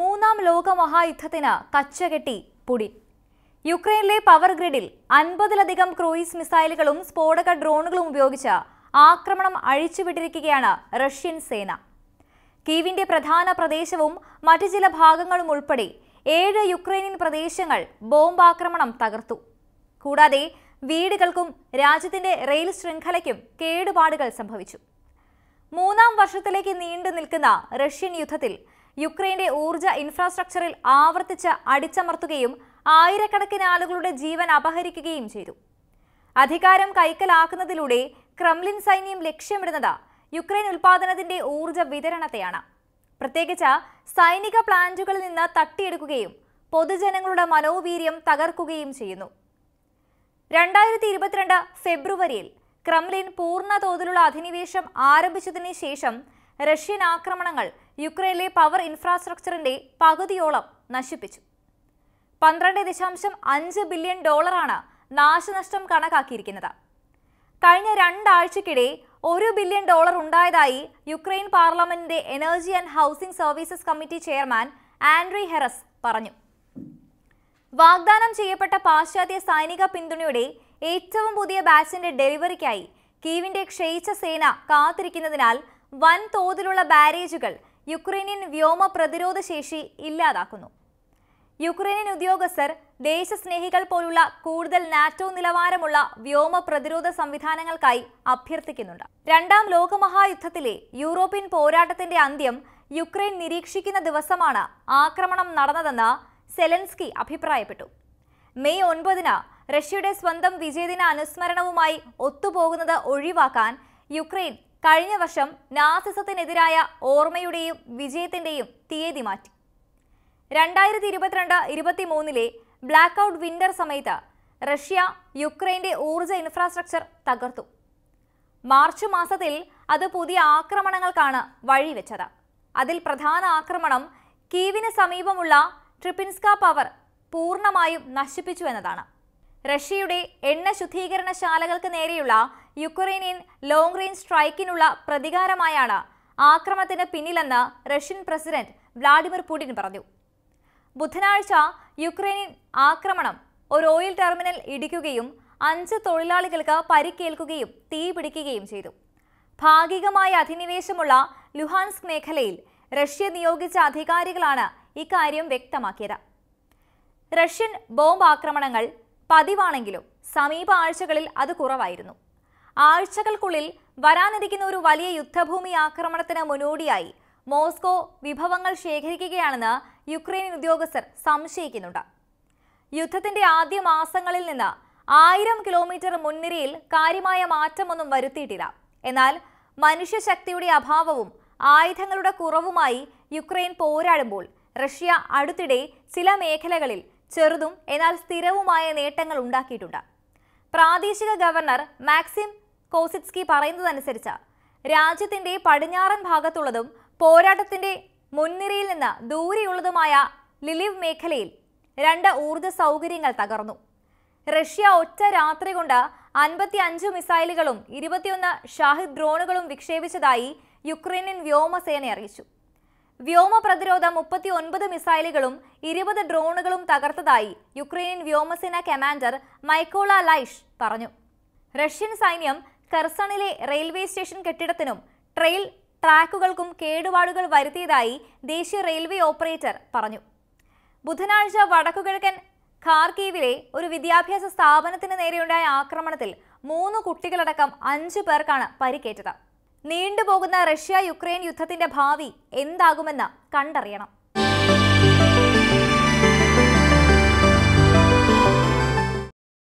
മൂന്നാം ലോകമഹായുദ്ധത്തിന് കച്ചകെട്ടി പുടിൻ യുക്രൈനിലെ പവർ ഗ്രിഡിൽ അൻപതിലധികം ക്രൂയിസ് മിസൈലുകളും സ്ഫോടക ഡ്രോണുകളും ഉപയോഗിച്ച് ആക്രമണം അഴിച്ചുവിട്ടിരിക്കുകയാണ് റഷ്യൻ സേന കീവിന്റെ പ്രധാന പ്രദേശവും മറ്റു ചില ഭാഗങ്ങളും ഉൾപ്പെടെ ഏഴ് യുക്രൈനിയൻ പ്രദേശങ്ങൾ ബോംബാക്രമണം തകർത്തു കൂടാതെ വീടുകൾക്കും രാജ്യത്തിന്റെ റെയിൽ ശൃംഖലയ്ക്കും കേടുപാടുകൾ സംഭവിച്ചു മൂന്നാം വർഷത്തിലേക്ക് നീണ്ടു നിൽക്കുന്ന റഷ്യൻ യുദ്ധത്തിൽ യുക്രൈന്റെ ഊർജ ഇൻഫ്രാസ്ട്രക്ചറിൽ ആവർത്തിച്ച് അടിച്ചമർത്തുകയും ആയിരക്കണക്കിന് ആളുകളുടെ ജീവൻ അപഹരിക്കുകയും ചെയ്തു അധികാരം കൈക്കലാക്കുന്നതിലൂടെ ക്രംലിൻ സൈന്യം ലക്ഷ്യമിടുന്നത് യുക്രൈൻ ഉൽപാദനത്തിന്റെ ഊർജ വിതരണത്തെയാണ് പ്രത്യേകിച്ച് സൈനിക പ്ലാന്റുകളിൽ നിന്ന് തട്ടിയെടുക്കുകയും പൊതുജനങ്ങളുടെ മനോവീര്യം തകർക്കുകയും ചെയ്യുന്നു രണ്ടായിരത്തി ഇരുപത്തിരണ്ട് ഫെബ്രുവരിയിൽ ക്രംലിൻ പൂർണ്ണ തോതിലുള്ള അധിനിവേശം ആരംഭിച്ചതിന് ശേഷം റഷ്യൻ ആക്രമണങ്ങൾ യുക്രൈനിലെ പവർ ഇൻഫ്രാസ്ട്രക്ചറിന്റെ പകുതിയോളം നശിപ്പിച്ചു പന്ത്രണ്ട് ദശാംശം അഞ്ച് ബില്യൺ ഡോളറാണ് നാശനഷ്ടം കണക്കാക്കിയിരിക്കുന്നത് കഴിഞ്ഞ രണ്ടാഴ്ചക്കിടെ ഒരു ബില്യൺ ഡോളർ ഉണ്ടായതായി യുക്രൈൻ പാർലമെന്റിന്റെ energy and housing services committee chairman Andriy Gerus പറഞ്ഞു വാഗ്ദാനം ചെയ്യപ്പെട്ട പാശ്ചാത്യ സൈനിക പിന്തുണയുടെ ഏറ്റവും പുതിയ ബാച്ചിന്റെ ഡെലിവറിക്കായി കീവിന്റെ ക്ഷയിച്ച സേന കാത്തിരിക്കുന്നതിനാൽ വൻതോതിലുള്ള ബാരേജുകൾ യുക്രൈനിയൻ വ്യോമ പ്രതിരോധ ശേഷി ഇല്ലാതാക്കുന്നു യുക്രൈനിയൻ ഉദ്യോഗസ്ഥർ ദേശസ്നേഹികൾ പോലുള്ള കൂടുതൽ നാറ്റോ നിലവാരമുള്ള വ്യോമ പ്രതിരോധ സംവിധാനങ്ങൾക്കായി അഭ്യർത്ഥിക്കുന്നുണ്ട് രണ്ടാം ലോകമഹായുദ്ധത്തിലെ യൂറോപ്യൻ പോരാട്ടത്തിന്റെ അന്ത്യം യുക്രൈൻ നിരീക്ഷിക്കുന്ന ദിവസമാണ് ആക്രമണം നടന്നതെന്ന് സെലൻസ്കി അഭിപ്രായപ്പെട്ടു മെയ് ഒൻപതിന് റഷ്യയുടെ സ്വന്തം വിജയദിന അനുസ്മരണവുമായി ഒത്തുപോകുന്നത് ഒഴിവാക്കാൻ യുക്രൈൻ കഴിഞ്ഞ വർഷം നാസിസത്തിനെതിരായ ഓർമ്മയുടെയും വിജയത്തിൻ്റെയും തീയതി മാറ്റി രണ്ടായിരത്തി ഇരുപത്തിരണ്ട് മൂന്നിലെ ബ്ലാക്ക് ഔട്ട് വിന്റർ സമയത്ത് റഷ്യ യുക്രൈൻ്റെ ഊർജ ഇൻഫ്രാസ്ട്രക്ചർ തകർത്തു മാർച്ച് മാസത്തിൽ അത് പുതിയ ആക്രമണങ്ങൾക്കാണ് വഴിവെച്ചത് അതിൽ പ്രധാന ആക്രമണം കീവിന് സമീപമുള്ള ട്രിപ്പിൻസ്ക പവർ പൂർണ്ണമായും നശിപ്പിച്ചു എന്നതാണ് റഷ്യയുടെ എണ്ണ ശുദ്ധീകരണശാലകൾക്ക് നേരെയുള്ള യുക്രൈനിയൻ ലോങ് റേഞ്ച് സ്ട്രൈക്കിനുള്ള പ്രതികാരമായാണ് ആക്രമണത്തിന് പിന്നിലെന്ന് റഷ്യൻ പ്രസിഡന്റ് വ്ളാഡിമിർ പുടിൻ പറഞ്ഞു ബുധനാഴ്ച യുക്രൈനിയൻ ആക്രമണം ഒരു ഓയിൽ ടെർമിനൽ ഇടിക്കുകയും അഞ്ച് തൊഴിലാളികൾക്ക് പരിക്കേൽക്കുകയും തീ പിടിക്കുകയും ചെയ്തു ഭാഗികമായ അധിനിവേശമുള്ള ലുഹാൻസ്ക് മേഖലയിൽ റഷ്യ നിയോഗിച്ച അധികാരികളാണ് ഇക്കാര്യം വ്യക്തമാക്കിയത് റഷ്യൻ ബോംബ് ആക്രമണങ്ങൾ പതിവാണെങ്കിലും സമീപ ആഴ്ചകളിൽ അത് കുറവായിരുന്നു ആഴ്ചകൾക്കുള്ളിൽ വരാനിരിക്കുന്ന ഒരു വലിയ യുദ്ധഭൂമി ആക്രമണത്തിന് മുന്നോടിയായി മോസ്കോ വിഭവങ്ങൾ ശേഖരിക്കുകയാണെന്ന് യുക്രൈൻ ഉദ്യോഗസ്ഥർ സംശയിക്കുന്നുണ്ട് യുദ്ധത്തിന്റെ ആദ്യ മാസങ്ങളിൽ നിന്ന് ആയിരം കിലോമീറ്റർ മുൻനിരയിൽ കാര്യമായ മാറ്റമൊന്നും വരുത്തിയിട്ടില്ല എന്നാൽ മനുഷ്യശക്തിയുടെ അഭാവവും ആയുധങ്ങളുടെ കുറവുമായി യുക്രൈൻ പോരാടുമ്പോൾ റഷ്യ അടുത്തിടെ ചില മേഖലകളിൽ ചെറുതും എന്നാൽ സ്ഥിരവുമായ നേട്ടങ്ങൾ ഉണ്ടാക്കിയിട്ടുണ്ട് പ്രാദേശിക ഗവർണർ മാക്സിം കോസിറ്റ്സ്കി പറയുന്നതനുസരിച്ച് രാജ്യത്തിന്റെ പടിഞ്ഞാറൻ ഭാഗത്തുള്ളതും പോരാട്ടത്തിന്റെ മുൻനിരയിൽ നിന്ന് ദൂരെയുള്ളതുമായ ലിലിവ് മേഖലയിൽ രണ്ട് ഊർജ്ജ സൗകര്യങ്ങൾ തകർന്നു റഷ്യ ഒറ്റ രാത്രി കൊണ്ട് അൻപത്തി അഞ്ച് മിസൈലുകളും ഇരുപത്തിയൊന്ന് ഷാഹിദ് ഡ്രോണുകളും വിക്ഷേപിച്ചതായി യുക്രൈനിയൻ വ്യോമസേന അറിയിച്ചു വ്യോമ പ്രതിരോധ മുപ്പത്തി ഒൻപത് മിസൈലുകളും ഇരുപത് ഡ്രോണുകളും തകർത്തതായി യുക്രൈൻ വ്യോമസേന കമാൻഡർ മൈക്കോള ലൈഷ് പറഞ്ഞു റഷ്യൻ സൈന്യം കെർസണിലെ റെയിൽവേ സ്റ്റേഷൻ കെട്ടിടത്തിനും ട്രെയിൽ ട്രാക്കുകൾക്കും കേടുപാടുകൾ വരുത്തിയതായി ദേശീയ റെയിൽവേ ഓപ്പറേറ്റർ പറഞ്ഞു ബുധനാഴ്ച വടക്കുകിഴക്കൻ ഖാർകീവിലെ ഒരു വിദ്യാഭ്യാസ സ്ഥാപനത്തിന് നേരെയുണ്ടായ ആക്രമണത്തിൽ മൂന്ന് കുട്ടികളടക്കം അഞ്ചു പേർക്കാണ് പരിക്കേറ്റത് നീണ്ടുപോകുന്ന റഷ്യ യുക്രൈൻ യുദ്ധത്തിന്റെ ഭാവി എന്താകുമെന്ന് കണ്ടറിയണം